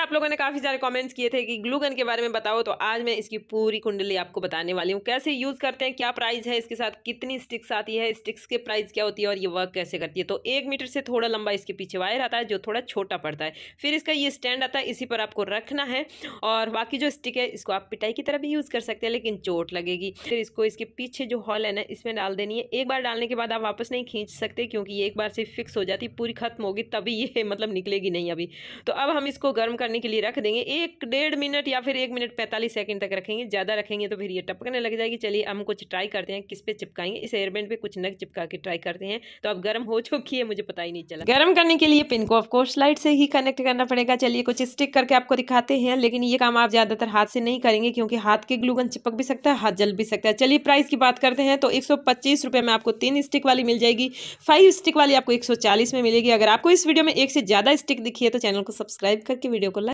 आप लोगों ने काफ़ी सारे कमेंट्स किए थे कि ग्लू गन के बारे में बताओ तो आज मैं इसकी पूरी कुंडली आपको बताने वाली हूँ कैसे यूज़ करते हैं क्या प्राइस है इसके साथ कितनी स्टिक्स आती है स्टिक्स के प्राइस क्या होती है और ये वर्क कैसे करती है तो एक मीटर से थोड़ा लंबा इसके पीछे वायर आता है जो थोड़ा छोटा पड़ता है फिर इसका ये स्टैंड आता है इसी पर आपको रखना है और बाकी जो स्टिक है इसको आप पिटाई की तरह भी यूज़ कर सकते हैं लेकिन चोट लगेगी फिर इसको इसके पीछे जो हॉल है ना इसमें डाल देनी है एक बार डालने के बाद आप वापस नहीं खींच सकते क्योंकि ये एक बार से फिक्स हो जाती पूरी खत्म होगी तभी ये मतलब निकलेगी नहीं अभी तो अब हम इसको गर्म करने के लिए रख देंगे एक डेढ़ मिनट या फिर एक मिनट पैंतालीस सेकंड तक रखेंगे ज़्यादा रखेंगे तो फिर ये टपकने लग जाएगी चलिए हम कुछ ट्राई करते हैं किस पे चिपकाएंगे इस एयरबैंड पे कुछ नग चिपका के ट्राई करते हैं तो अब गर्म हो चुकी है मुझे पता ही नहीं चला गर्म करने के लिए पिन को ऑफकोर्स लाइट से ही कनेक्ट करना पड़ेगा चलिए कुछ स्टिक करके आपको दिखाते हैं लेकिन ये काम आप ज़्यादातर हाथ से नहीं करेंगे क्योंकि हाथ के ग्लूगन चिपक भी सकता है हाथ जल भी सकता है चलिए प्राइस की बात करते हैं तो एक में आपको तीन स्टिक वाली मिल जाएगी फाइव स्टिक वाली आपको एक में मिलेगी अगर आपको इस वीडियो में एक से ज़्यादा स्टिक दिखी है तो चैनल को सब्सक्राइब करके वीडियो को